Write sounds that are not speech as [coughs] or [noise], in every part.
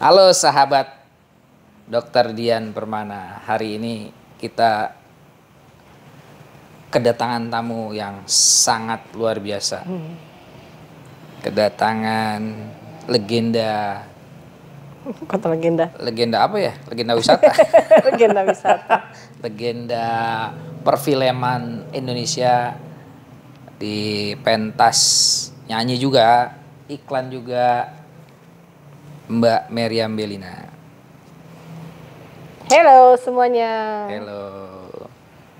Halo sahabat Dokter Dian Permana. Hari ini kita kedatangan tamu yang sangat luar biasa. Hmm. Kedatangan legenda Kota legenda. Legenda apa ya? Legenda wisata. [laughs] legenda wisata. legenda perfilman Indonesia di pentas nyanyi juga, iklan juga, Mbak Meriam Belina. Halo semuanya. Halo.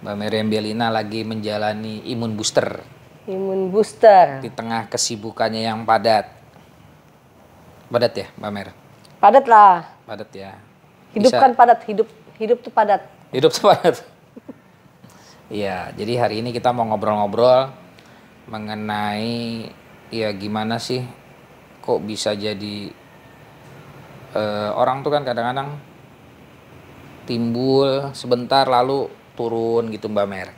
Mbak Meriam Belina lagi menjalani imun booster. Imun booster. Di tengah kesibukannya yang padat. Padat ya, Mbak Mer? Padat lah. Padat ya. Hidup kan padat, hidup hidup tuh padat. Hidup tuh padat. [laughs] Iya, jadi hari ini kita mau ngobrol-ngobrol mengenai ya gimana sih kok bisa jadi Eh, orang tuh kan kadang-kadang timbul sebentar lalu turun gitu Mbak Mer.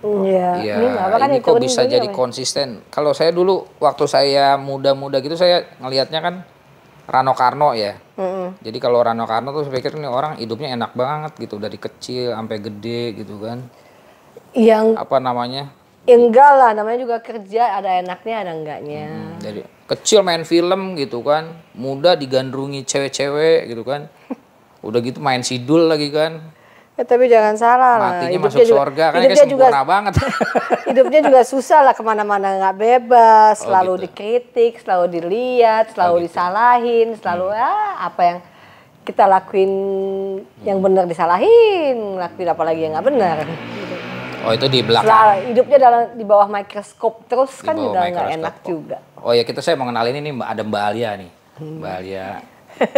Hmm, iya. iya kan ya, ini, ini kok bisa jadi konsisten? Kalau saya dulu waktu saya muda-muda gitu saya ngelihatnya kan Rano Karno ya. Mm -hmm. Jadi kalau Rano Karno tuh saya pikir ini orang hidupnya enak banget gitu dari kecil sampai gede gitu kan. Yang apa namanya? Ya enggak lah, namanya juga kerja ada enaknya ada enggaknya. Hmm, dari kecil main film gitu kan, muda digandrungi cewek-cewek gitu kan. [laughs] Udah gitu main sidul lagi kan. Ya, tapi jangan salah lah. Matinya masuk surga kan hidupnya juga, banget. [laughs] hidupnya juga susah lah kemana-mana nggak bebas, oh, selalu gitu. dikritik, selalu dilihat, selalu oh, gitu. disalahin, selalu hmm. ya apa yang kita lakuin yang benar disalahin, lakuin apalagi yang nggak benar. Gitu. Oh itu di belakang. Nah, hidupnya dalam di bawah mikroskop terus di kan udah nggak enak juga. Oh ya kita saya mengenal ini nih ada Mbak Alia nih. Hmm. Mbak Alia.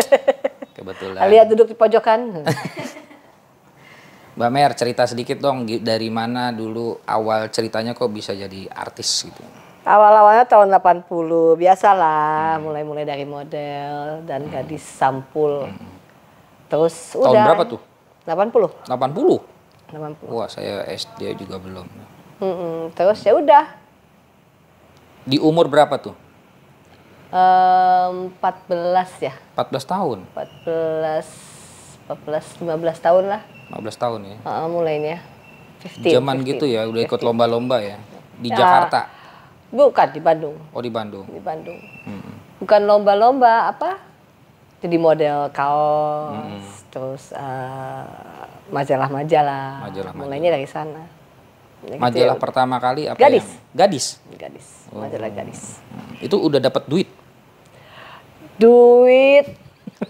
[laughs] Kebetulan. Alia duduk di pojokan. [laughs] Mbak Mer cerita sedikit dong dari mana dulu awal ceritanya kok bisa jadi artis gitu. Awal-awalnya tahun 80, biasalah, hmm. mulai-mulai dari model dan hmm. gadis sampul. Hmm. Terus tahun udah. Tahun berapa tuh? 80. 80? 80. Wah, saya SD juga belum. Mm -mm. Terus ya udah. Di umur berapa tuh? Um, eh, 14 ya. 14 tahun. 14 14 15 tahun lah. 15 tahun ya. Uh, mulainya. 15. Zaman 15. gitu ya, udah ikut lomba-lomba ya di ya, Jakarta. Bukan di Bandung. Oh, di Bandung. Di Bandung. Mm Hmm. Bukan lomba-lomba apa? Jadi model kaos, mm hmm. terus uh, majalah-majalah. Majalah, Mulainya dari sana. Ya, majalah ya. pertama kali apa Gadis. Yang? Gadis. Gadis. Oh. Majalah oh. Gadis. Itu udah dapat duit. Duit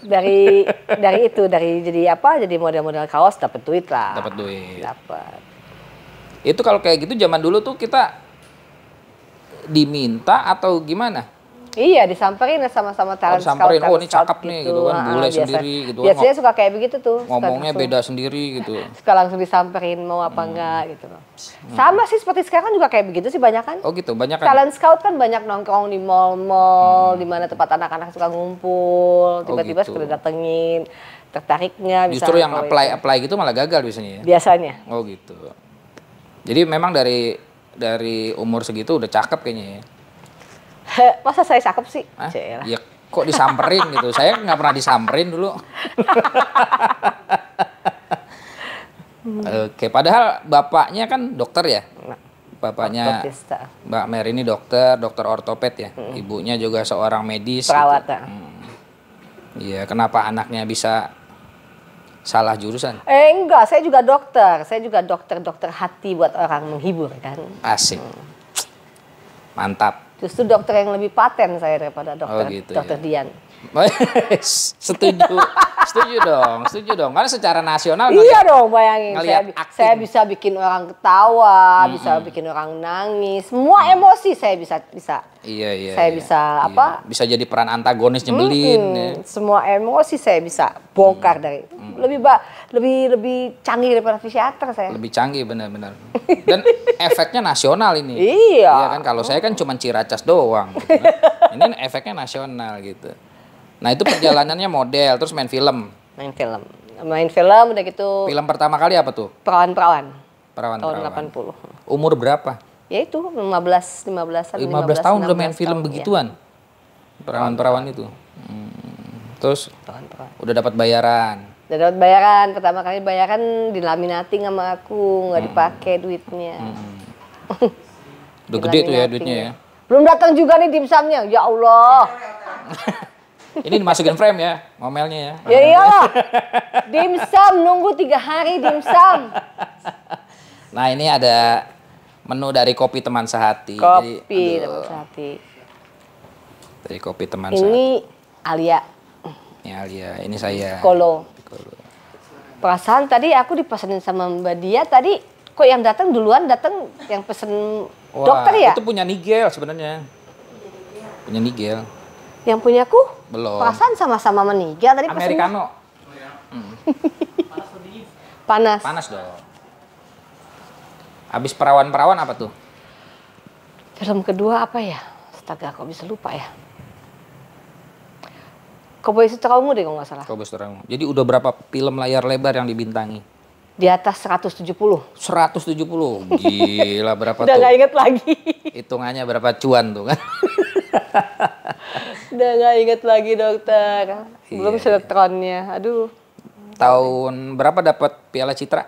dari dari itu dari jadi apa jadi model-model kaos dapat duit lah dapat duit dapat itu kalau kayak gitu zaman dulu tuh kita diminta atau gimana Iya, disamperin sama-sama talent oh, scout. oh ini cakep gitu. nih gitu, gitu kan, ah, bule sendiri gitu kan. Biasanya suka kayak begitu tuh. Ngomongnya langsung, beda sendiri gitu. [laughs] suka langsung disamperin mau apa hmm. enggak gitu loh. Hmm. Sama sih seperti sekarang juga kayak begitu sih banyak kan. Oh gitu, banyak kan. Talent scout kan banyak nongkrong di mall-mall, hmm. di mana tempat anak-anak suka ngumpul, oh, tiba-tiba oh, gitu. suka datengin tertariknya Justru yang apply gitu. apply gitu malah gagal biasanya ya. Biasanya. Oh gitu. Jadi memang dari dari umur segitu udah cakep kayaknya ya. [laughs] Masa saya cakep sih? Hah? Ya kok disamperin gitu. Saya nggak pernah disamperin dulu. [laughs] Oke, padahal bapaknya kan dokter ya? Nah, bapaknya Ortopista. Mbak Mer ini dokter, dokter ortoped ya. Hmm. Ibunya juga seorang medis. Gitu. Perawat. Gitu. Iya, kenapa anaknya bisa salah jurusan? Eh enggak, saya juga dokter. Saya juga dokter-dokter hati buat orang menghibur kan. Asik. Hmm. Mantap. Justru dokter yang lebih paten saya daripada dokter oh, gitu, dokter ya. Dian. [laughs] Setuju. Setuju dong, setuju dong. Karena secara nasional Iya dong, bayangin saya, saya bisa bikin orang ketawa, mm -hmm. bisa bikin orang nangis, semua mm. emosi saya bisa bisa. Iya, iya. Saya iya. bisa iya. apa? Bisa jadi peran antagonis nyebelin. Mm -hmm. ya. Semua emosi saya bisa bongkar mm. dari. Mm. Lebih ba lebih lebih canggih daripada psikiater saya. Lebih canggih benar-benar. Dan efeknya nasional ini. Iya. Iya kan kalau saya kan cuma ciracas doang gitu. Kan. [laughs] ini efeknya nasional gitu. Nah itu perjalanannya model, terus main film. Main film. Main film udah gitu. Film pertama kali apa tuh? Perawan-perawan. Perawan tahun perawan. 80. Umur berapa? Ya itu 15 15 15, 15 tahun udah main film tahun, iya. begituan. Ya. Perawan-perawan itu. Hmm. Terus perawan -perawan. udah dapat bayaran. Udah dapat bayaran. Pertama kali bayaran dilaminati sama aku, nggak hmm. dipakai duitnya. Hmm. [laughs] udah gede tuh ya duitnya ya. Belum datang juga nih dimsumnya. Ya Allah. [laughs] Ini dimasukin frame ya, ngomelnya ya. Ya iya. dimsum nunggu tiga hari dimsum. Nah ini ada menu dari kopi teman sehati. Kopi Jadi, teman sehati. Dari kopi teman ini sehati. Ini Alia. Ini Alia, ini saya. Kolo. Kolo. Perasaan tadi aku dipesenin sama Mbak Dia tadi kok yang datang duluan datang yang pesen Wah, dokter ya? Itu punya Nigel sebenarnya. Punya Nigel. Yang punya ku? Belum. Perasaan sama-sama meninggal tadi Americano. ya. [laughs] Panas. Panas dong. Habis perawan-perawan apa tuh? Film kedua apa ya? Astaga, kok bisa lupa ya? Cowboy Sutraungu deh kalau nggak salah. Cowboy Sutraungu. Jadi udah berapa film layar lebar yang dibintangi? Di atas 170. 170? Gila berapa udah tuh? Udah nggak inget lagi. Hitungannya berapa cuan tuh kan? [laughs] [laughs] Udah nggak inget lagi dokter. Belum iya, iya, sinetronnya. Aduh. Tahun berapa dapat Piala Citra?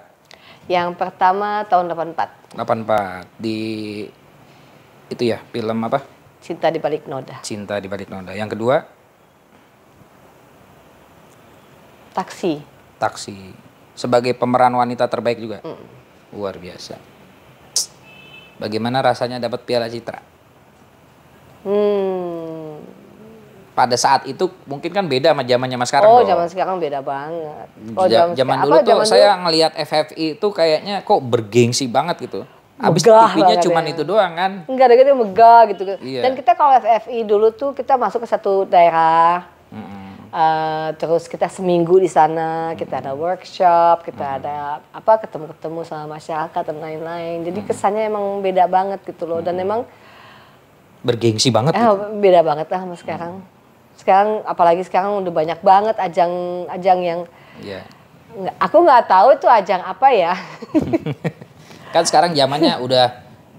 Yang pertama tahun 84. 84 di itu ya film apa? Cinta di balik noda. Cinta di balik noda. Yang kedua? Taksi. Taksi. Sebagai pemeran wanita terbaik juga. Mm. Luar biasa. Bagaimana rasanya dapat Piala Citra? Hmm. Pada saat itu mungkin kan beda sama zamannya mas sekarang. Oh, zaman sekarang beda banget. Oh, zaman, zaman dulu tuh zaman saya dulu? ngelihat FFI itu kayaknya kok bergengsi banget gitu. Abis TV-nya cuma ya. itu doang kan. Enggak ada gitu megah gitu. Iya. Dan kita kalau FFI dulu tuh kita masuk ke satu daerah. Mm -hmm. Uh, terus kita seminggu di sana, kita ada workshop, kita ada apa ketemu-ketemu sama masyarakat dan lain-lain. Jadi kesannya emang beda banget gitu loh. Dan emang bergengsi banget. Eh, gitu. beda banget lah sama sekarang. Hmm. Sekarang apalagi sekarang udah banyak banget ajang-ajang yang yeah. aku nggak tahu tuh ajang apa ya. [laughs] kan sekarang zamannya [laughs] udah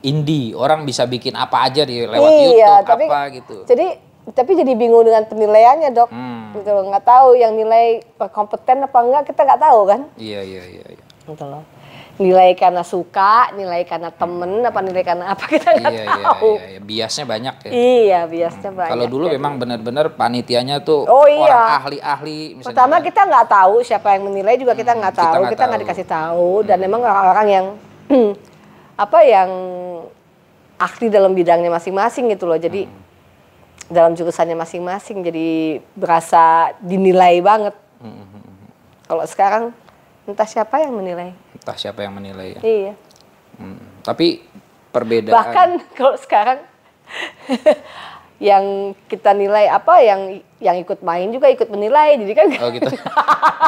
indie, orang bisa bikin apa aja di lewat iya, YouTube tapi, apa gitu. Jadi tapi jadi bingung dengan penilaiannya dok, hmm. gitu nggak tahu yang nilai eh, kompeten apa enggak kita nggak tahu kan? Iya iya iya. iya. Gitu loh nilai karena suka, nilai karena temen, apa nilai karena apa [laughs] kita nggak iya, iya, tahu. Iya, iya, biasnya banyak ya. Iya, biasnya hmm. banyak. Kalau dulu jadi. Ya. memang benar-benar panitianya tuh oh, iya. orang ahli-ahli. Pertama kita nggak tahu siapa yang menilai juga kita hmm, nggak hmm, tahu, kita nggak dikasih tahu hmm. dan memang orang-orang yang [clears throat] apa yang ahli dalam bidangnya masing-masing gitu loh. Jadi hmm. dalam jurusannya masing-masing jadi berasa dinilai banget. Hmm. hmm, hmm Kalau sekarang entah siapa yang menilai entah siapa yang menilai ya iya hmm. tapi perbedaan bahkan [laughs] kalau sekarang [laughs] yang kita nilai apa yang yang ikut main juga ikut menilai jadi kan oh, gitu.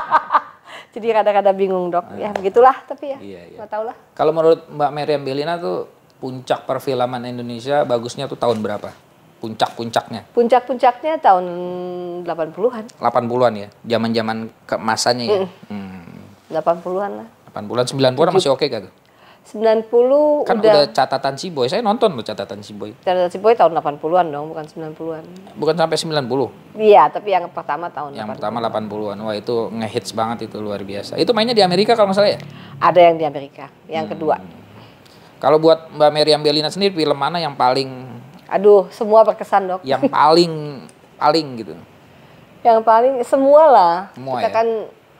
[laughs] jadi kadang-kadang bingung dok ya ah. begitulah tapi ya iya, iya. tahu lah kalau menurut Mbak Meriam Belina tuh puncak perfilman Indonesia bagusnya tuh tahun berapa puncak-puncaknya puncak-puncaknya tahun 80-an 80-an ya zaman-zaman kemasannya ya mm. Hmm 80-an lah. 80-an, 90-an masih oke okay gak tuh? 90 kan udah, udah catatan si boy. Saya nonton loh catatan si boy. Catatan si boy tahun 80-an dong, bukan 90-an. Bukan sampai 90. Iya, tapi yang pertama tahun Yang 80 pertama 80-an. Wah, itu ngehits banget itu luar biasa. Itu mainnya di Amerika kalau nggak salah ya? Ada yang di Amerika, yang hmm. kedua. Kalau buat Mbak Meriam Belina sendiri film mana yang paling Aduh, semua berkesan, Dok. Yang paling paling gitu. Yang paling semua Semua, kita ya? kan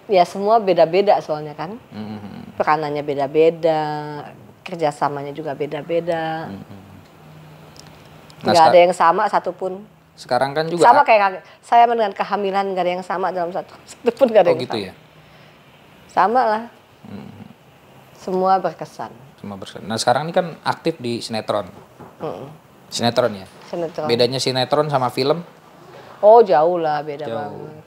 ya semua beda-beda soalnya kan mm-hmm. peranannya beda-beda kerjasamanya juga beda-beda mm-hmm. nah, nggak ada yang sama satupun sekarang kan juga sama kayak saya dengan kehamilan gak ada yang sama dalam satu satupun gak ada oh, yang gitu sama. ya sama lah mm-hmm. semua berkesan semua berkesan nah sekarang ini kan aktif di sinetron mm-hmm. sinetron ya sinetron bedanya sinetron sama film oh jauh lah beda jauh. banget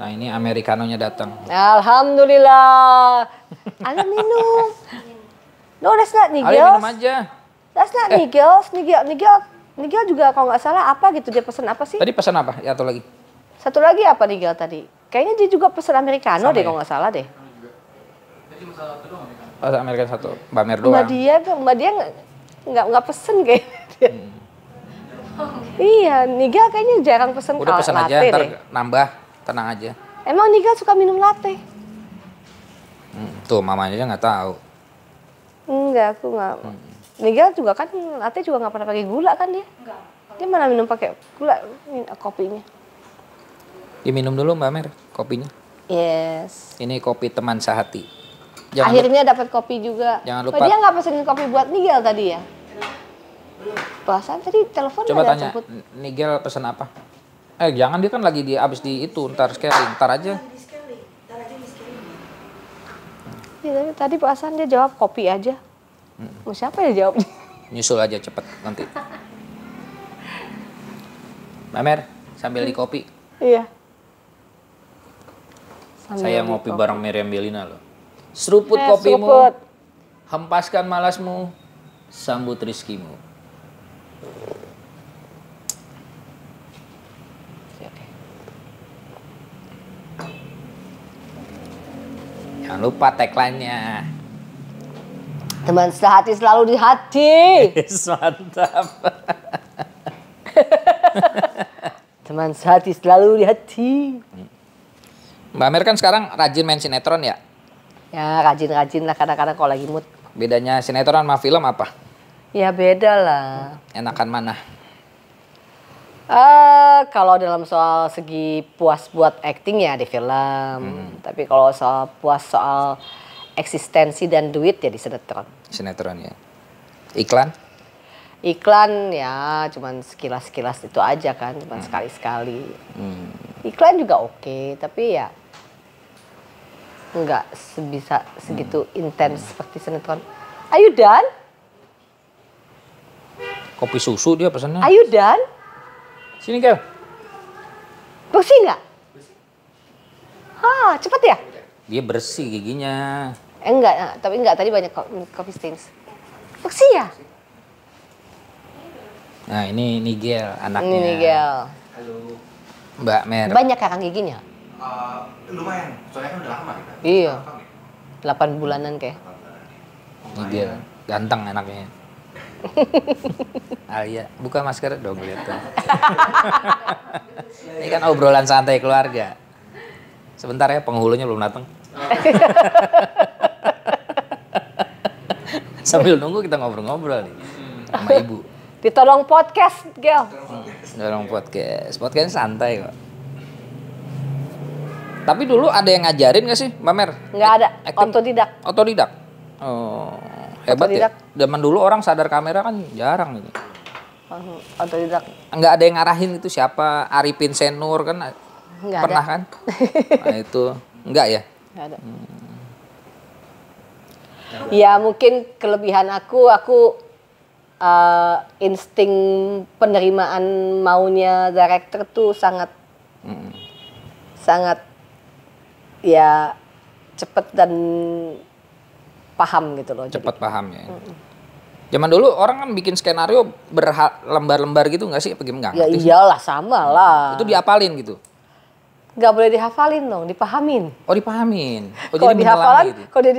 Nah ini americanonya datang. Alhamdulillah. ada [laughs] minum. No, that's not Nigels. Ali minum aja. That's not eh. Nigel, Nigel, Nigel juga kalau nggak salah apa gitu dia pesan apa sih? Tadi pesen apa? Ya, satu lagi. Satu lagi apa Nigel tadi? Kayaknya dia juga pesen americano Sama deh ya? kalau nggak salah deh. Ya, kan? Oh, Amerika satu, Mbak Mer doang. Mbak dia, Mbak dia nggak nggak pesen kayak. Hmm. Iya, Nigel kayaknya jarang pesen Udah pesen aja, deh. nambah tenang aja. Emang Nigel suka minum latte? Hmm, tuh mamanya aja nggak tahu. Enggak, aku nggak. Hmm. Nigel juga kan latte juga nggak pernah pakai gula kan dia? Enggak. Dia malah minum pakai gula kopinya. Diminum ya, dulu Mbak Mer kopinya. Yes. Ini kopi teman sehati. Jangan Akhirnya dapat kopi juga. Jangan lupa. Oh, dia nggak pesenin kopi buat Nigel tadi ya? Perasaan tadi telepon Coba tanya, Nigel pesan apa? Eh jangan dia kan lagi di abis di itu ntar scaling ntar aja. Ya, tadi Pak Hasan dia jawab kopi aja. Hmm. Mau siapa ya jawabnya? Nyusul aja cepet nanti. Mamer sambil di kopi. Iya. Sambil Saya ngopi bareng Miriam Belina loh. Seruput eh, kopimu. Seruput. Hempaskan malasmu. Sambut rizkimu. Jangan lupa tagline-nya. Teman sehati selalu di hati. [laughs] Mantap. [laughs] Teman sehati selalu di hati. Mbak Mer kan sekarang rajin main sinetron ya? Ya rajin-rajin lah kadang-kadang kalau lagi mood. Bedanya sinetron sama film apa? Ya beda lah. Enakan mana? Uh, kalau dalam soal segi puas buat acting ya di film, hmm. tapi kalau soal puas soal eksistensi dan duit ya di sinetron. Sinetron ya. Iklan? Iklan ya cuman sekilas-sekilas itu aja kan, cuman hmm. sekali-sekali. Hmm. Iklan juga oke, okay, tapi ya nggak sebisa segitu hmm. intens hmm. seperti sinetron. Ayo dan? Kopi susu dia pesannya. Ayo dan? Sini, kau. Bersih nggak? ha ah, cepat ya? Dia bersih giginya. Eh, enggak, nah, tapi enggak. Tadi banyak mm, coffee stains. Bersih ya? Nah, ini Nigel anaknya. Ini Nigel. Halo. Mbak Mer. Banyak ya, kang giginya? Uh, eh, lumayan, soalnya kan udah lama kita. Iya. 8 ya. bulanan kayak. Nigel, ganteng anaknya. [laughs] ah iya, buka masker dong kelihatan. [laughs] Ini kan obrolan santai keluarga. Sebentar ya penghulunya belum datang. [laughs] Sambil nunggu kita ngobrol-ngobrol nih sama ibu. Ditolong podcast, Gel. Hmm, ditolong podcast. Podcast santai kok. Tapi dulu ada yang ngajarin gak sih, Mbak Mer? Nggak ada, otodidak. Otodidak? Oh hebat ya zaman dulu orang sadar kamera kan jarang gitu otodidak Enggak ada yang ngarahin itu siapa Arifin Senur kan Enggak pernah ada. kan [laughs] nah, itu enggak ya Enggak ada hmm. Ya mungkin kelebihan aku, aku uh, insting penerimaan maunya director tuh sangat mm. sangat ya cepet dan paham gitu loh. Cepat jadi. paham ya. Mm-mm. Zaman dulu orang kan bikin skenario berlembar-lembar gitu nggak sih? Bagaimana? gimana? Ya iyalah sih. sama lah. Hmm. Itu diapalin gitu Gak boleh dihafalin dong, dipahamin. Oh dipahamin. Oh, kalau dihafalan, gitu. kalau dia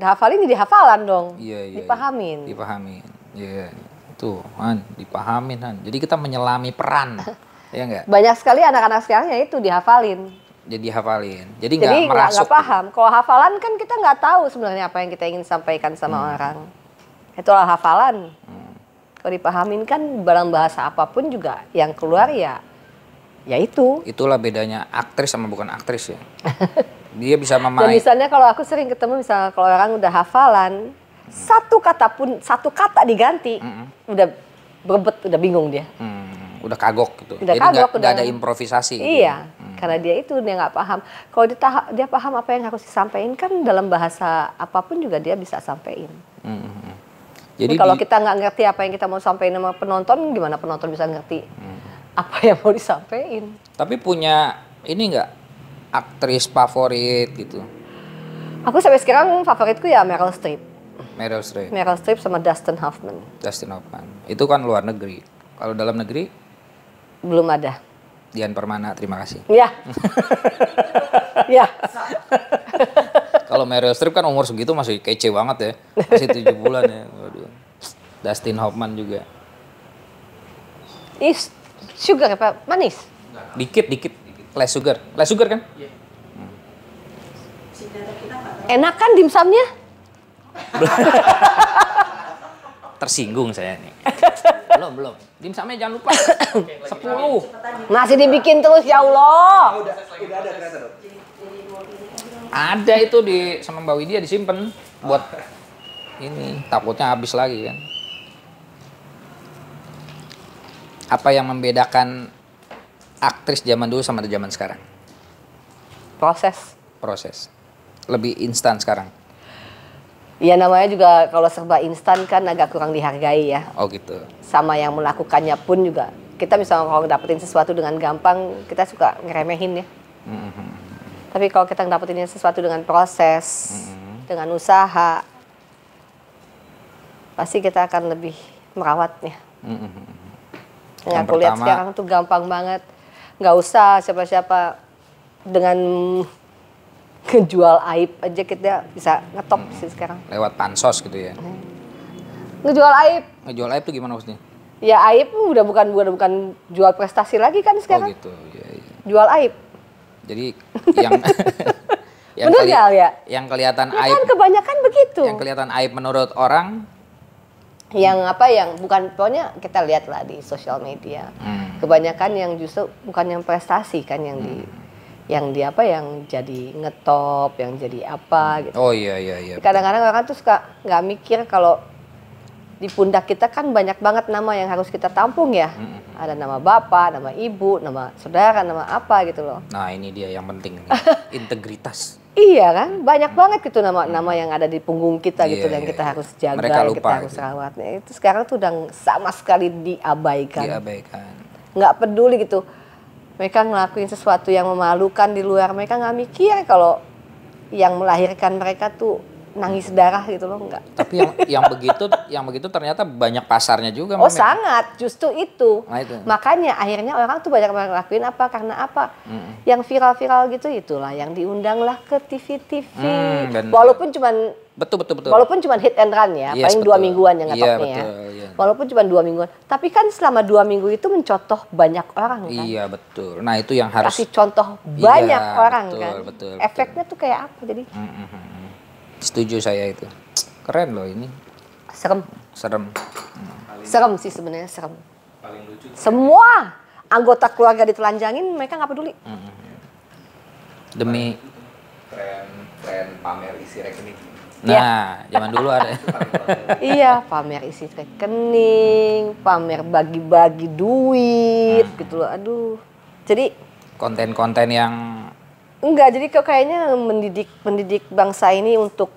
dihafalin jadi ya hafalan dong. Iya iya. iya. Dipahamin. Ya. dipahamin. Iya. Yeah. Tuh, Han, dipahamin Han. Jadi kita menyelami peran, [laughs] ya enggak? Banyak sekali anak-anak sekarang itu dihafalin jadi hafalin. Jadi nggak merasuk. Jadi paham. Kalau hafalan kan kita nggak tahu sebenarnya apa yang kita ingin sampaikan sama hmm. orang. Itulah hafalan. Hmm. Kalau dipahamin kan barang bahasa apapun juga yang keluar ya ya itu. Itulah bedanya aktris sama bukan aktris ya. [laughs] Dia bisa memain. Dan misalnya kalau aku sering ketemu misalnya kalau orang udah hafalan hmm. satu kata pun satu kata diganti hmm. udah berbet, udah bingung dia. Hmm. Udah kagok gitu. Udah Jadi kagok, gak, udah... gak ada improvisasi. Gitu iya. Gitu karena dia itu dia nggak paham kalau dia dia paham apa yang harus disampaikan kan dalam bahasa apapun juga dia bisa sampaikan hmm. jadi jadi kalau di... kita nggak ngerti apa yang kita mau sampaikan sama penonton gimana penonton bisa ngerti hmm. apa yang mau disampaikan tapi punya ini nggak aktris favorit gitu aku sampai sekarang favoritku ya Meryl Streep Meryl Streep Meryl Streep sama Dustin Hoffman Dustin Hoffman itu kan luar negeri kalau dalam negeri belum ada Dian Permana, terima kasih. Iya. [laughs] Iya. Kalau Meryl Streep kan umur segitu masih kece banget ya. Masih tujuh bulan ya. Waduh. Dustin Hoffman juga. Is sugar apa? Manis? Dikit, dikit. Less sugar. Less sugar kan? Iya. Hmm. Enak kan dimsumnya? [laughs] tersinggung saya nih. [laughs] belum, belum. dim Dimsumnya jangan lupa. [coughs] Sepuluh. Masih dibikin terus ya Allah. Oh, udah, udah ada ternyata Ada itu di sama Mbak Widya disimpan buat ini takutnya habis lagi kan. Apa yang membedakan aktris zaman dulu sama zaman sekarang? Proses. Proses. Lebih instan sekarang Ya namanya juga kalau serba instan kan agak kurang dihargai ya. Oh gitu. Sama yang melakukannya pun juga kita misalnya kalau dapetin sesuatu dengan gampang kita suka ngeremehin ya. Mm-hmm. Tapi kalau kita dapetinnya sesuatu dengan proses, mm-hmm. dengan usaha, pasti kita akan lebih merawatnya. Mm-hmm. Yang aku lihat sekarang tuh gampang banget, nggak usah siapa-siapa dengan ngejual aib aja kita bisa ngetop hmm. sih sekarang. Lewat pansos gitu ya. Hmm. Ngejual aib. Ngejual aib tuh gimana maksudnya? Ya aib udah bukan bukan bukan jual prestasi lagi kan oh, sekarang. Oh gitu. Ya, ya. Jual aib. Jadi yang [laughs] yang keli- gak, ya? Yang kelihatan ya kan aib. Kan kebanyakan begitu. Yang kelihatan aib menurut orang yang apa yang bukan pokoknya kita lihatlah di sosial media. Hmm. Kebanyakan yang justru bukan yang prestasi kan yang hmm. di yang di apa yang jadi ngetop, yang jadi apa gitu. Oh iya iya iya. Kadang-kadang orang tuh suka nggak mikir kalau di pundak kita kan banyak banget nama yang harus kita tampung ya. -hmm. Ada nama bapak, nama ibu, nama saudara, nama apa gitu loh. Nah ini dia yang penting, [laughs] integritas. Iya kan, banyak banget gitu nama-nama yang ada di punggung kita gitu yeah, dan iya. kita harus jaga, lupa, kita harus gitu. Itu sekarang tuh udah sama sekali diabaikan. Diabaikan. Nggak peduli gitu mereka ngelakuin sesuatu yang memalukan di luar mereka nggak mikir kalau yang melahirkan mereka tuh nangis darah gitu loh enggak. Tapi yang yang begitu yang begitu ternyata banyak pasarnya juga. Oh, Mami. sangat. Justru itu. Nah, itu. Makanya akhirnya orang tuh banyak ngelakuin apa karena apa? Hmm. Yang viral-viral gitu itulah yang diundanglah ke TV-TV. Hmm, Walaupun cuman Betul betul betul. Walaupun cuman hit and run ya, yes, paling betul. dua mingguan yang ngetopnya yeah, ya. Yeah. Iya, ya. iya. Walaupun cuman dua mingguan, tapi kan selama dua minggu itu mencotoh banyak orang kan. Iya betul. Nah itu yang harus kasih contoh banyak iya, orang betul, kan. Betul, betul, Efeknya betul. tuh kayak apa jadi? Mm -hmm setuju saya itu keren loh ini serem serem paling, serem sih sebenarnya serem paling lucu semua anggota keluarga ditelanjangin mereka nggak peduli hmm. demi tren tren pamer isi rekening Nah, yeah. zaman dulu ada. [laughs] iya, pamer isi rekening, pamer bagi-bagi duit, hmm. gitu loh. Aduh. Jadi konten-konten yang Enggak, jadi kok kayaknya mendidik pendidik bangsa ini untuk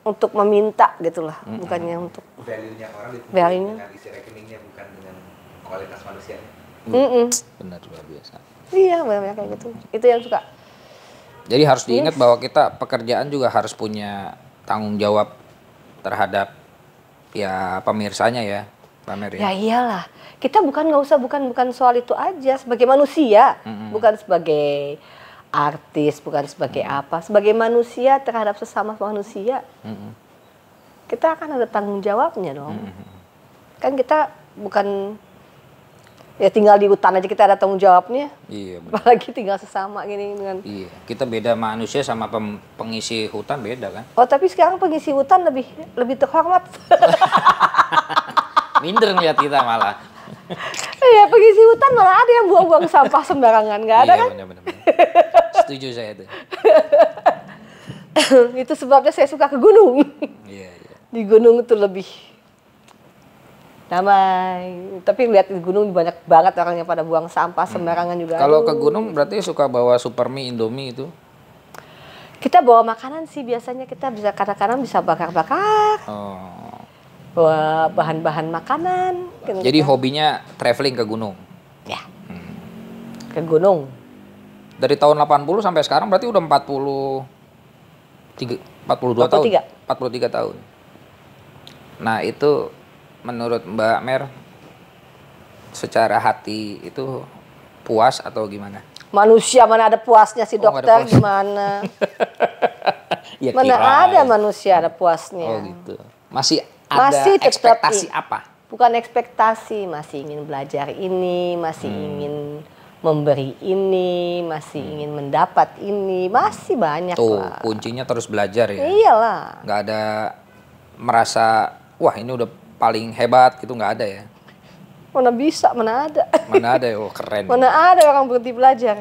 untuk meminta gitu lah, mm -hmm. bukannya untuk value-nya orang value dengan isi rekeningnya bukan dengan kualitas manusianya. Mm -hmm. Benar luar biasa. Iya, banyak kayak gitu. Itu yang suka. Jadi harus iya. diingat yes. bahwa kita pekerjaan juga harus punya tanggung jawab terhadap ya pemirsanya ya, pamer ya. Ya iyalah. Kita bukan nggak usah bukan bukan soal itu aja sebagai manusia, mm -hmm. bukan sebagai artis bukan sebagai hmm. apa sebagai manusia terhadap sesama manusia hmm. kita akan ada tanggung jawabnya dong hmm. kan kita bukan ya tinggal di hutan aja kita ada tanggung jawabnya iya apalagi tinggal sesama gini dengan iya kita beda manusia sama pem, pengisi hutan beda kan oh tapi sekarang pengisi hutan lebih lebih terhormat [laughs] minder ngeliat kita malah Iya, pengisi hutan malah ada yang buang-buang sampah sembarangan, nggak ada iya, kan? Bener -bener. [laughs] Setuju saya itu. [laughs] itu sebabnya saya suka ke gunung. Iya, iya. Di gunung itu lebih damai. Tapi lihat di gunung banyak banget orang yang pada buang sampah hmm. sembarangan juga. Kalau ke gunung berarti suka bawa supermi indomie itu? Kita bawa makanan sih biasanya kita bisa kadang-kadang bisa bakar-bakar. Oh. Bawa bahan-bahan makanan. Jadi kita. hobinya traveling ke gunung? Ya. Hmm. Ke gunung dari tahun 80 sampai sekarang berarti udah 40 tiga, 42 43. tahun. 43 tahun. Nah, itu menurut Mbak Mer secara hati itu puas atau gimana? Manusia mana ada puasnya si oh, dokter puas. gimana? [laughs] ya, mana kira. ada manusia ada puasnya. Oh gitu. Masih ada masih ekspektasi apa? Bukan ekspektasi, masih ingin belajar ini, masih hmm. ingin memberi ini, masih hmm. ingin mendapat ini, masih banyak Tuh, lah. kuncinya terus belajar ya. Iyalah. Nggak ada merasa wah ini udah paling hebat gitu nggak ada ya. Mana bisa, mana ada. Mana ada, [laughs] oh keren. mana ada orang berhenti belajar.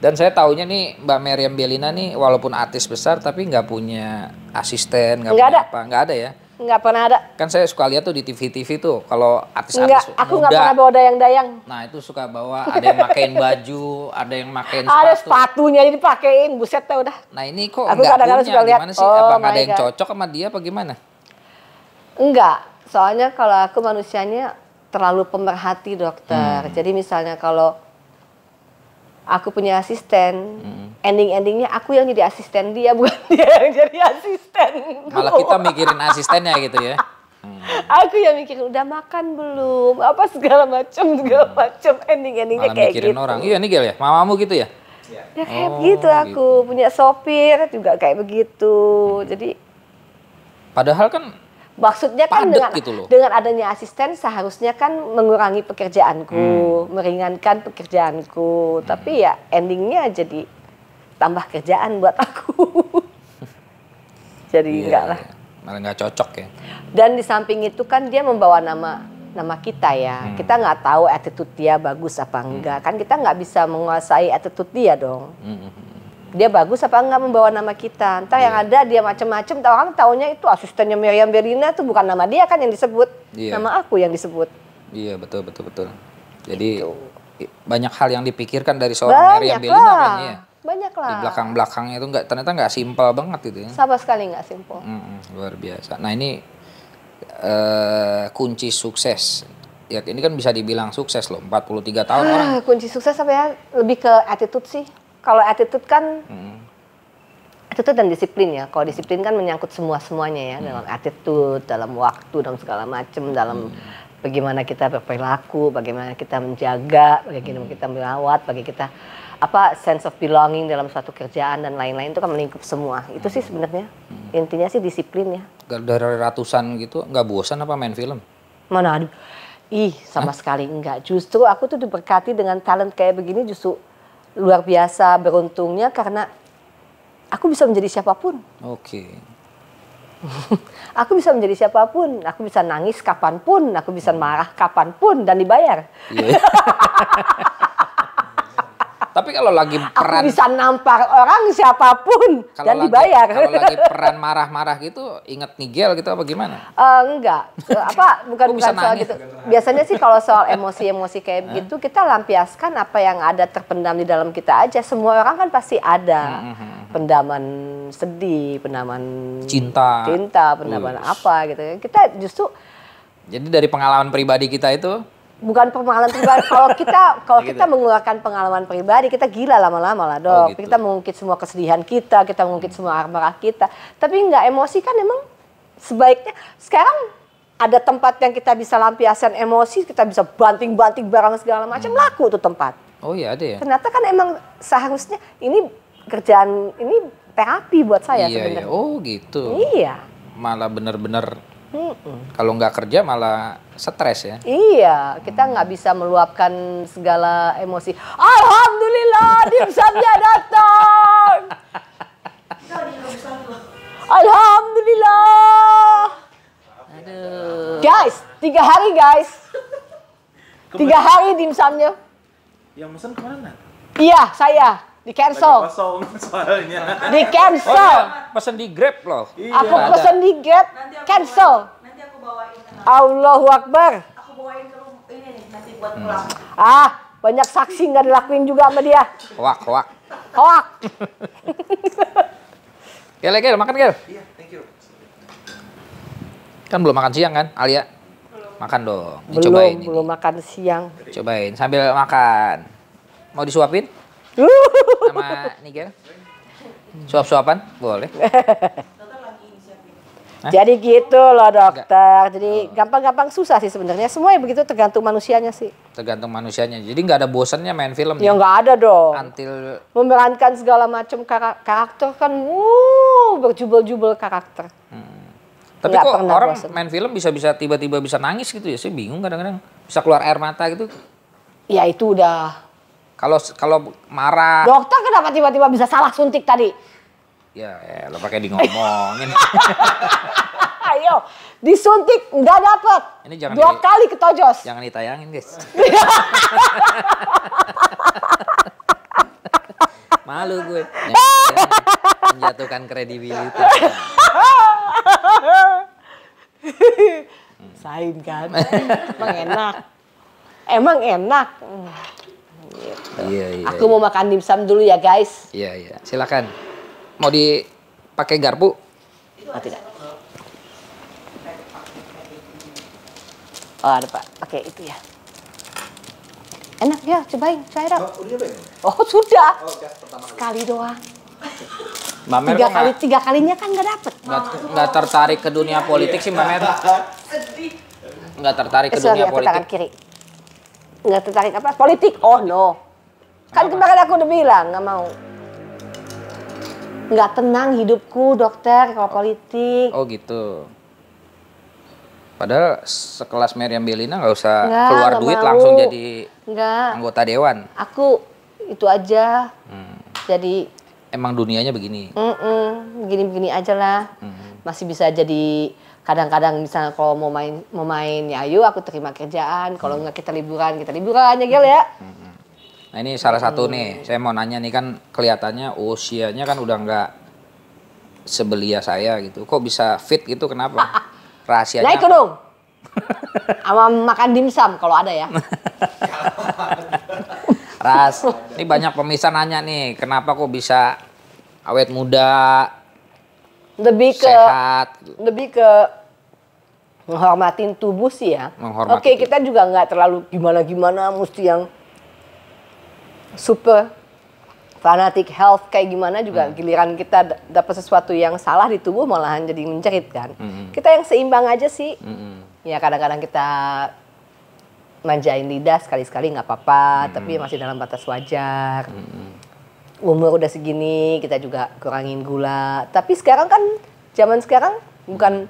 Dan saya tahunya nih Mbak Meriam Belina nih walaupun artis besar tapi nggak punya asisten, nggak punya ada. apa, nggak ada ya. Nggak pernah ada. Kan saya suka lihat tuh di TV-TV tuh kalau artis-artis muda. aku nggak pernah bawa dayang-dayang. Nah, itu suka bawa ada yang makain baju, ada yang makain sepatu. Ada sepatunya jadi pakein, buset tuh udah. Nah, ini kok aku kadang -kadang punya. Suka lihat. Gimana sih? Oh, apa ada God. yang cocok sama dia apa gimana? Enggak. Soalnya kalau aku manusianya terlalu pemerhati, Dokter. Hmm. Jadi misalnya kalau aku punya asisten hmm. ending endingnya aku yang jadi asisten dia [laughs] bukan dia yang jadi asisten Kalau kita mikirin asistennya gitu ya hmm. [laughs] aku yang mikirin udah makan belum apa segala macam segala hmm. macam ending endingnya kayak mikirin gitu orang iya nih ya mamamu gitu ya ya, ya kayak gitu oh, gitu aku gitu. punya sopir juga kayak begitu hmm. jadi padahal kan Maksudnya kan dengan gitu dengan adanya asisten seharusnya kan mengurangi pekerjaanku, hmm. meringankan pekerjaanku. Hmm. Tapi ya endingnya jadi tambah kerjaan buat aku. [laughs] jadi yeah, enggak lah. Iya. Malah nggak cocok ya. Dan di samping itu kan dia membawa nama nama kita ya. Hmm. Kita nggak tahu attitude dia bagus apa enggak. Hmm. Kan kita nggak bisa menguasai attitude dia dong. Hmm. hmm, hmm dia bagus apa enggak membawa nama kita. Entah yeah. yang iya. ada dia macam-macam. Tahu orang taunya itu asistennya Miriam Berlina tuh bukan nama dia kan yang disebut. Yeah. Nama aku yang disebut. Iya, yeah, betul betul betul. Jadi itu. banyak hal yang dipikirkan dari seorang banyak Miriam Berlina kan ya. Banyak lah. Di belakang-belakangnya itu enggak ternyata enggak simpel banget itu. ya. Sama sekali enggak simpel. Mm -mm, luar biasa. Nah, ini uh, kunci sukses ya ini kan bisa dibilang sukses loh 43 tahun uh, orang kunci sukses apa ya lebih ke attitude sih kalau attitude kan hmm. attitude dan disiplin ya. Kalau disiplin kan menyangkut semua semuanya ya hmm. dalam attitude, dalam waktu, dalam segala macam, dalam hmm. bagaimana kita berperilaku, bagaimana kita menjaga, bagaimana hmm. kita merawat, bagaimana kita apa sense of belonging dalam suatu kerjaan dan lain-lain itu kan melingkup semua. Itu sih mm. sebenarnya hmm. intinya sih disiplin ya. Dari ratusan gitu nggak bosan apa main film? Mana aduh. Ih, sama Hah? sekali enggak. Justru aku tuh diberkati dengan talent kayak begini justru luar biasa beruntungnya karena aku bisa menjadi siapapun. Oke. Okay. [laughs] aku bisa menjadi siapapun, aku bisa nangis kapanpun, aku bisa marah kapanpun dan dibayar. Yeah. [laughs] Tapi kalau lagi peran aku bisa nampar orang siapapun kalau dan lagi, dibayar. Kalau lagi [laughs] peran marah-marah gitu, inget Nigel gitu apa gimana? Uh, enggak. Eh, apa [laughs] bukan bukan soal gitu. Biasanya sih kalau soal emosi-emosi kayak gitu kita lampiaskan apa yang ada terpendam di dalam kita aja. Semua orang kan pasti ada. Hmm, hmm, hmm, pendaman sedih, pendaman cinta. Cinta, pendaman Uish. apa gitu. Kita justru jadi dari pengalaman pribadi kita itu bukan pengalaman pribadi. kalau kita [laughs] kalau gitu. kita mengeluarkan pengalaman pribadi, kita gila lama-lama lah dok. Oh, gitu. Kita mengungkit semua kesedihan kita, kita mengungkit hmm. semua amarah kita. Tapi nggak emosi kan emang sebaiknya sekarang ada tempat yang kita bisa lampiaskan emosi, kita bisa banting-banting barang segala macam hmm. laku tuh tempat. Oh iya ada ya. Ternyata kan emang seharusnya ini kerjaan ini terapi buat saya iya, iya. sebenarnya. Iya. Oh gitu. Iya. Malah bener-bener Mm -mm. Kalau nggak kerja malah stres ya. Iya, kita nggak hmm. bisa meluapkan segala emosi. Alhamdulillah, dimsumnya datang. Alhamdulillah. Aduh. Guys, tiga hari guys. Kemudian, Tiga hari dimsumnya. Yang mesen kemana? Iya, saya di cancel. [laughs] Di cancel. Oh, iya, Pesen di Grab loh. Iya. Aku pesen di Grab, cancel. nanti aku bawain Allahu Akbar. Aku bawain ini nanti buat pulang. Hmm. Ah, banyak saksi nggak dilakuin juga sama dia. Hoak, hoak. Hoak. [laughs] Gel, Gel, makan Gel. Iya, thank you. Kan belum makan siang kan, Alia? Belum. Makan dong. belum, ini. belum makan siang. Cobain sambil makan. Mau disuapin? [laughs] sama Nigel? Suap-suapan? Boleh. [laughs] Jadi gitu loh dokter. Jadi oh. gampang-gampang susah sih sebenarnya. Semuanya begitu tergantung manusianya sih. Tergantung manusianya. Jadi nggak ada bosannya main film. Ya, ya? nggak ada dong. Antil memerankan segala macam kar karakter kan, uh, berjubel-jubel karakter. Hmm. Tapi gak kok orang bosen. main film bisa-bisa tiba-tiba bisa nangis gitu ya? Saya bingung kadang-kadang bisa keluar air mata gitu. Ya itu udah. Kalau kalau marah. Dokter kenapa tiba-tiba bisa salah suntik tadi? Ya, ya lo pakai di ngomongin. [laughs] Ayo, disuntik nggak dapet. Ini jangan dua di, kali ketojos. Jangan ditayangin, guys. [laughs] Malu gue. menjatuhkan kredibilitas. hmm. [laughs] Sain kan, emang enak. Emang enak. Gitu. Iya, iya, Aku iya. mau makan dimsum dulu ya guys. Iya, iya. Silakan mau dipakai garpu? Oh tidak. Oh ada pak, oke itu ya. Enak ya, cobain, saya Oh, Oh sudah. Oh, ya, Sekali doang. Mbak Mer tiga kali gak, tiga kalinya kan nggak dapet nggak, tertarik ke dunia politik sih Mbak Mer nggak tertarik ke eh, dunia politik tangan kiri nggak tertarik apa politik oh no kan kemarin aku udah bilang nggak mau nggak tenang hidupku dokter kalau oh. politik. Oh gitu. Padahal sekelas Meriam Belina nggak usah nggak, keluar nggak duit mau. langsung jadi nggak. anggota dewan. Aku itu aja. Hmm. Jadi emang dunianya begini. Begini-begini aja lah. Hmm. Masih bisa jadi kadang-kadang misalnya kalau mau main mau main ya ayo aku terima kerjaan. Kalau hmm. nggak kita liburan kita liburan ya Gel ya. Hmm. Nah ini salah satu nih, hmm. saya mau nanya nih kan kelihatannya usianya kan udah nggak sebelia saya gitu. Kok bisa fit gitu kenapa? [laughs] Rahasianya? Naik ya, dong. Sama makan dimsum kalau ada ya. [laughs] Ras, ini banyak pemirsa nanya nih, kenapa kok bisa awet muda, lebih ke sehat, lebih ke menghormatin tubuh sih ya. Menghormati. Oke, kita juga nggak terlalu gimana-gimana, mesti yang super fanatik health kayak gimana juga hmm. giliran kita dapat sesuatu yang salah di tubuh malahan jadi menjerit kan. Hmm. Kita yang seimbang aja sih. Hmm. Ya kadang-kadang kita manjain lidah sekali-sekali nggak apa-apa, hmm. tapi masih dalam batas wajar. Hmm. Umur udah segini kita juga kurangin gula. Tapi sekarang kan zaman sekarang bukan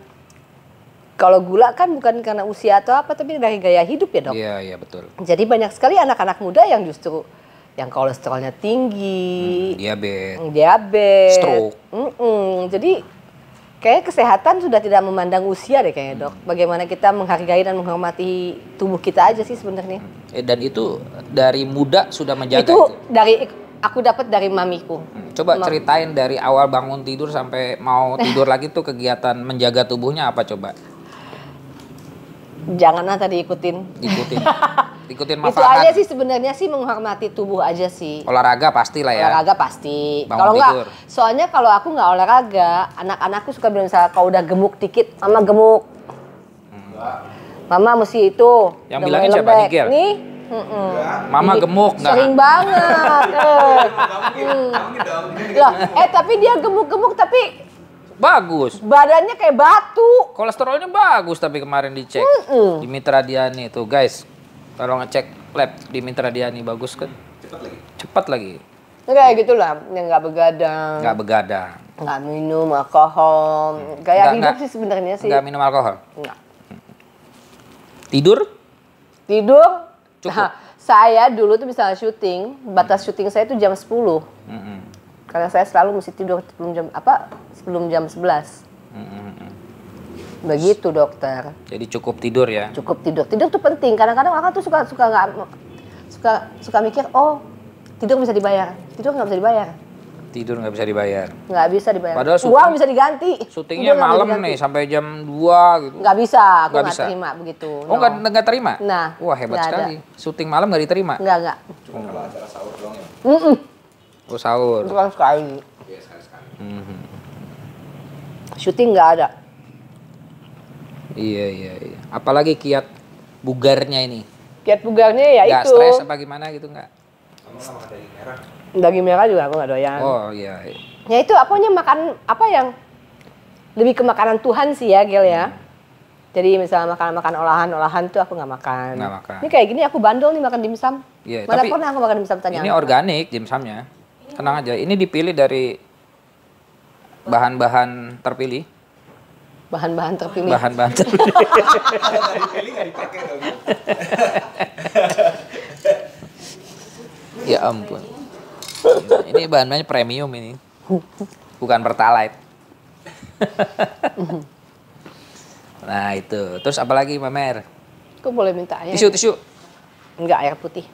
kalau gula kan bukan karena usia atau apa tapi dari gaya hidup ya dok. Iya iya betul. Jadi banyak sekali anak-anak muda yang justru yang kolesterolnya tinggi, hmm, diabetes, hmm, diabetes, stroke. Mm-mm. Jadi kayak kesehatan sudah tidak memandang usia deh kayaknya dok. Hmm. Bagaimana kita menghargai dan menghormati tubuh kita aja sih sebenarnya. Hmm. Eh, Dan itu dari muda sudah menjaga. Itu, itu. dari aku dapat dari mamiku. Coba Mam. ceritain dari awal bangun tidur sampai mau tidur lagi tuh kegiatan menjaga tubuhnya apa coba? janganlah tadi ikutin. Ikutin. [laughs] ikutin Itu aja sih sebenarnya sih menghormati tubuh aja sih. Olahraga pasti lah ya. Olahraga pasti. Kalau enggak, soalnya kalau aku nggak olahraga, anak-anakku suka bilang misalnya kau udah gemuk dikit, mama gemuk. Hmm. Mama mesti itu. Yang bilangnya siapa Nigel? Nih. Mm -mm. Mama gemuk nggak? Sering banget. eh. [laughs] Mm. Loh, eh tapi dia gemuk-gemuk tapi Bagus. Badannya kayak batu. Kolesterolnya bagus tapi kemarin dicek. Mm -mm. Dimitra Diani tuh guys. kalau ngecek lab Mitra Diani bagus kan? Cepat lagi. Cepat lagi. Kayak gitulah, yang nggak begadang. Nggak begadang. Nggak minum alkohol. Kayak hidup sih sebenarnya sih. Nggak minum alkohol. Enggak. Tidur? Tidur. Cukup. Nah, saya dulu tuh misalnya syuting, batas syuting saya itu jam 10. Mm -hmm karena saya selalu mesti tidur sebelum jam apa sebelum jam 11 hmm. begitu dokter jadi cukup tidur ya cukup tidur tidur tuh penting kadang-kadang orang tuh suka suka nggak suka suka mikir oh tidur bisa dibayar tidur nggak bisa dibayar tidur nggak bisa dibayar nggak bisa dibayar padahal syuting, uang bisa diganti syutingnya malam nih sampai jam 2 gitu nggak bisa aku nggak terima begitu oh nggak no. nggak terima nah wah hebat sekali ada. syuting malam nggak diterima nggak nggak cuma kalau acara sahur doang ya mm -mm. Oh sahur. Itu kan sekali. Iya sekali sekali. Mm -hmm. Syuting nggak ada. Iya iya iya. Apalagi kiat bugarnya ini. Kiat bugarnya ya gak itu. stres apa gimana gitu nggak? Kamu nggak makan daging merah? Daging merah juga aku nggak doyan. Oh iya. iya. Ya itu apanya makan apa yang lebih ke makanan Tuhan sih ya Gil ya. Hmm. Jadi misalnya makan-makan olahan-olahan tuh aku nggak makan. Nggak makan. Ini kayak gini aku bandel nih makan dimsum. Iya. Mana tapi, pernah aku makan dimsum tanya? Ini organik dimsumnya tenang aja. Ini dipilih dari bahan-bahan terpilih. Bahan-bahan terpilih. Bahan-bahan [laughs] terpilih. Ya? ya ampun. Ini bahan-bahannya premium ini. Bukan pertalite. [laughs] nah itu. Terus apalagi Mamer? Kok boleh minta air? Tisu, tisu. Enggak, air putih.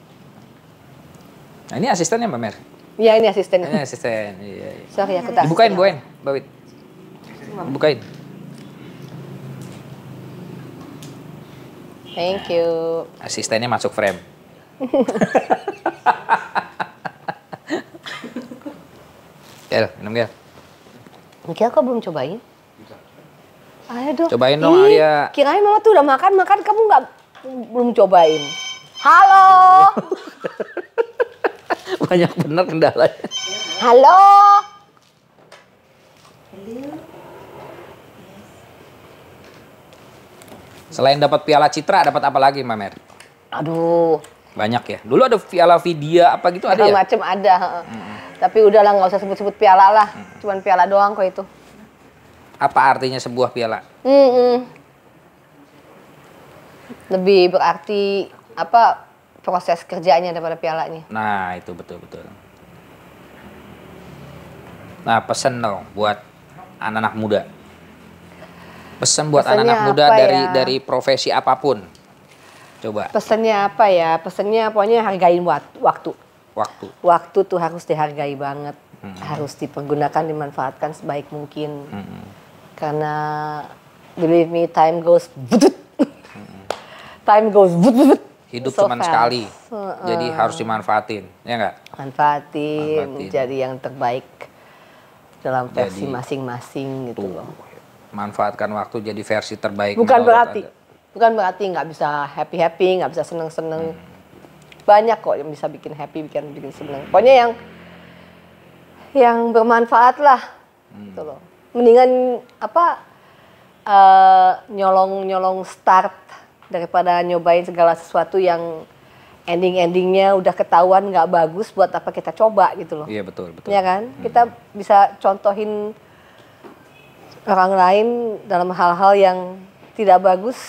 Nah, ini asistennya Mbak Mer. Iya ini asisten. Ini asisten. Iya. iya. Sorry aku tak. Bukain, bukain, Bawit. Bukain. Thank you. asistennya masuk frame. Gel, [laughs] minum Gel. Gel aku belum cobain? Ayo dong. Cobain dong Ih, Alia. Kirain mama tuh udah makan, makan kamu nggak belum cobain. Halo banyak benar kendalanya. Halo. Selain dapat piala Citra, dapat apa lagi, Mamer? Aduh. Banyak ya. Dulu ada piala Vidya apa gitu ada Macam ya? Macam ada. Hmm. Tapi udahlah nggak usah sebut-sebut piala lah. Hmm. Cuman piala doang kok itu. Apa artinya sebuah piala? Hmm. Lebih berarti apa proses kerjanya daripada piala ini. Nah, itu betul-betul. Nah, pesan dong buat anak-anak muda. Pesan buat anak-anak muda ya? dari ya? dari profesi apapun. Coba. Pesannya apa ya? Pesannya pokoknya hargain waktu. Waktu. Waktu tuh harus dihargai banget. Hmm. Harus dipergunakan, dimanfaatkan sebaik mungkin. Hmm. Karena believe me time goes [laughs] time goes [laughs] hidup so cuma sekali. Uh, Jadi eh. harus dimanfaatin, ya enggak? Manfaatin, Manfaatin. jadi yang terbaik dalam versi masing-masing gitu tuh, loh. Manfaatkan waktu jadi versi terbaik. Bukan berarti ada. bukan berarti nggak bisa happy-happy, nggak -happy, bisa seneng-seneng. Hmm. Banyak kok yang bisa bikin happy, bikin bikin seneng. Pokoknya yang yang bermanfaat lah. Hmm. Gitu loh. Mendingan apa nyolong uh, eh, nyolong -nyolong start daripada nyobain segala sesuatu yang ending-endingnya udah ketahuan nggak bagus buat apa kita coba gitu loh. Iya betul betul. Iya kan? Hmm. Kita bisa contohin orang lain dalam hal-hal yang tidak bagus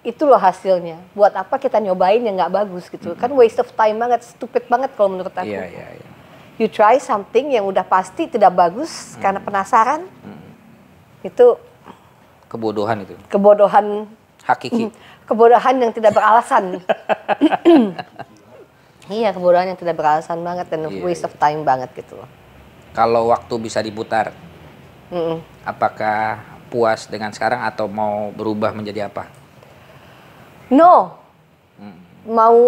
itu loh hasilnya. Buat apa kita nyobain yang nggak bagus gitu? Hmm. Kan waste of time banget, stupid banget kalau menurut aku. Iya iya iya. You try something yang udah pasti tidak bagus hmm. karena penasaran. Hmm. Itu kebodohan itu. Kebodohan hakiki. Hmm kebodohan yang tidak beralasan. [clears throat] iya, kebodohan yang tidak beralasan banget dan yeah, waste of iya. time banget gitu loh. Kalau waktu bisa diputar, mm -mm. apakah puas dengan sekarang atau mau berubah menjadi apa? No, mm. mau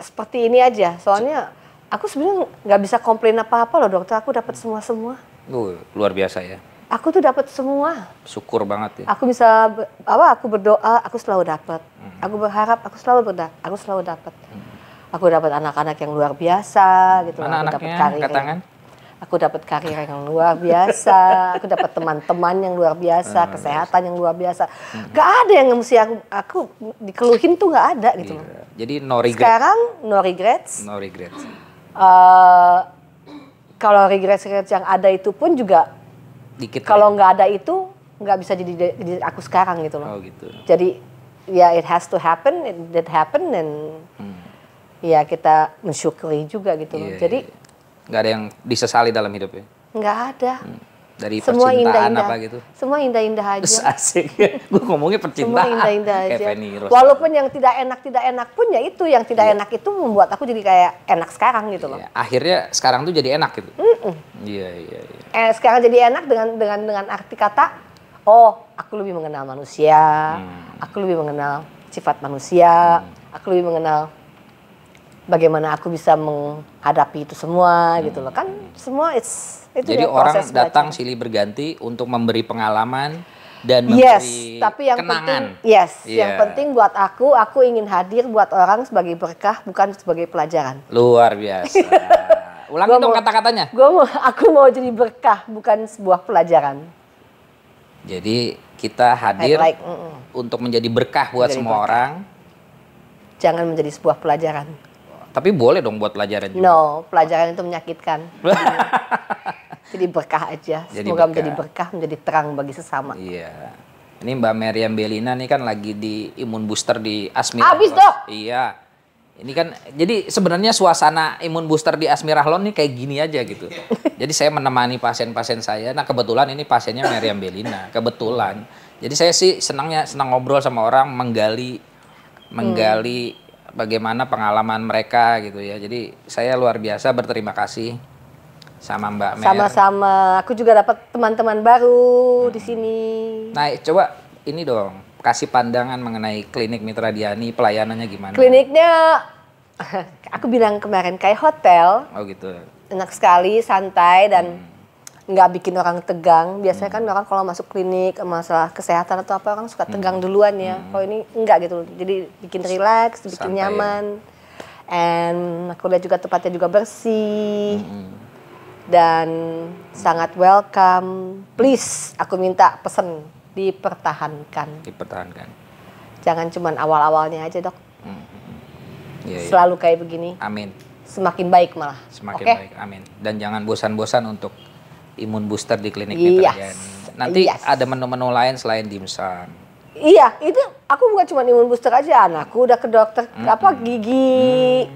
seperti ini aja. Soalnya aku sebenarnya nggak bisa komplain apa-apa loh dokter. Aku dapat semua semua. Uh, luar biasa ya aku tuh dapat semua. Syukur banget ya. Aku bisa apa? Aku berdoa, aku selalu dapat. Hmm. Aku berharap, aku selalu berdoa, aku selalu dapat. Hmm. Aku dapat anak-anak yang luar biasa gitu. Mana aku dapat karir. Yang, aku dapat karir yang luar biasa, aku dapat teman-teman yang luar biasa, hmm. kesehatan yang luar biasa. Hmm. Gak ada yang mesti aku aku dikeluhin tuh gak ada gitu Yeah. Iya. Jadi no regrets. Sekarang no regrets. No regrets. Uh, kalau regrets-regrets yang ada itu pun juga dikit kalau nggak ada itu nggak bisa jadi aku sekarang gitu loh oh, gitu. jadi ya it has to happen it did happen dan hmm. ya kita mensyukuri juga gitu yeah, loh iya, jadi iya, iya. nggak ada yang disesali dalam hidupnya nggak ada hmm dari semua percintaan indah -indah. apa gitu? Semua indah-indah [laughs] aja. Terus asik. [laughs] Gue ngomongnya percintaan. Semua [laughs] indah-indah aja. Penny, Walaupun yang tidak enak tidak enak pun ya itu yang tidak yeah. enak itu membuat aku jadi kayak enak sekarang gitu loh. Yeah. Akhirnya sekarang tuh jadi enak gitu. Iya iya iya. Eh, sekarang jadi enak dengan dengan dengan arti kata oh aku lebih mengenal manusia, hmm. aku lebih mengenal sifat manusia, hmm. aku lebih mengenal bagaimana aku bisa meng hadapi itu semua hmm. gitu loh kan semua it's itu jadi ya orang datang belajar. silih berganti untuk memberi pengalaman dan memberi yes, tapi yang kenangan. penting yes yeah. yang iya. penting buat aku aku ingin hadir buat orang sebagai berkah bukan sebagai pelajaran luar biasa [laughs] ulangi dong kata-katanya gua mau aku mau jadi berkah bukan sebuah pelajaran jadi kita hadir untuk menjadi berkah buat menjadi semua berkah. orang jangan menjadi sebuah pelajaran tapi boleh dong buat pelajaran juga. No, pelajaran itu menyakitkan. [laughs] jadi berkah aja. Jadi Semoga berkah. menjadi berkah, menjadi terang bagi sesama. Iya. Ini Mbak Meriam Belina nih kan lagi di imun booster di Asmir Habis dong. Iya. Ini kan jadi sebenarnya suasana imun booster di Asmi Rahlon nih kayak gini aja gitu. [laughs] jadi saya menemani pasien-pasien saya. Nah kebetulan ini pasiennya Meriam Belina. Kebetulan. Jadi saya sih senangnya senang ngobrol sama orang menggali menggali hmm bagaimana pengalaman mereka gitu ya. Jadi saya luar biasa berterima kasih sama Mbak Mer. Sama-sama. Aku juga dapat teman-teman baru hmm. di sini. Nah, coba ini dong kasih pandangan mengenai klinik Mitra Diani pelayanannya gimana? Kliniknya [laughs] aku bilang kemarin kayak hotel. Oh gitu. Enak sekali, santai dan hmm nggak bikin orang tegang. Biasanya kan hmm. orang kalau masuk klinik masalah kesehatan atau apa orang suka hmm. tegang duluan ya. Hmm. Kalau ini enggak gitu. Jadi bikin relax, bikin Santai ya. nyaman. Ya. And aku lihat juga tempatnya juga bersih. dan sangat welcome. Please, aku minta pesan dipertahankan. Dipertahankan. Jangan cuma awal-awalnya aja, Dok. Iya, iya. Selalu kayak begini. Amin. Semakin baik malah. Semakin okay? baik. Amin. Dan jangan bosan-bosan untuk imun booster di klinik yes. Mitra Nanti yes. ada menu-menu lain selain dimsum. Iya, itu aku bukan cuma imun booster aja, anakku udah ke dokter mm -hmm. apa gigi. Mm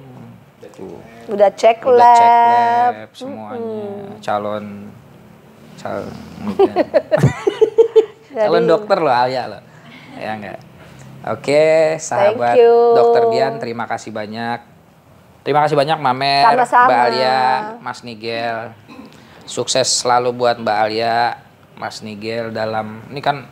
-hmm. Udah cek udah Cek lab semuanya. Mm -hmm. Calon [laughs] calon calon dokter loh Alia loh. Ya enggak. Oke, sahabat Dokter Dian, terima kasih banyak. Terima kasih banyak Mamer, Mbak Alia, Mas Nigel. Sukses selalu buat Mbak Alia, Mas Nigel dalam ini kan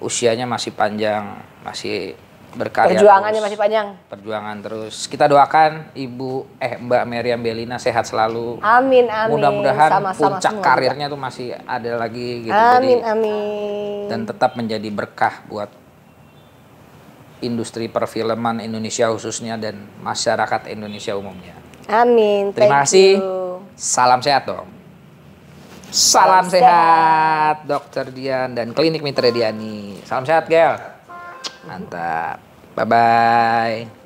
usianya masih panjang, masih berkarya. Perjuangannya terus. masih panjang. Perjuangan terus. Kita doakan Ibu eh Mbak Meriam Belina sehat selalu. Amin amin. Mudah-mudahan puncak semua karirnya tuh masih ada lagi gitu. Amin Jadi, amin. Dan tetap menjadi berkah buat industri perfilman Indonesia khususnya dan masyarakat Indonesia umumnya. Amin. Terima kasih. Salam sehat dong. Salam, sehat, sehat, Dokter Dian dan Klinik Mitra Diani. Salam sehat, Gel. Mantap. Bye bye.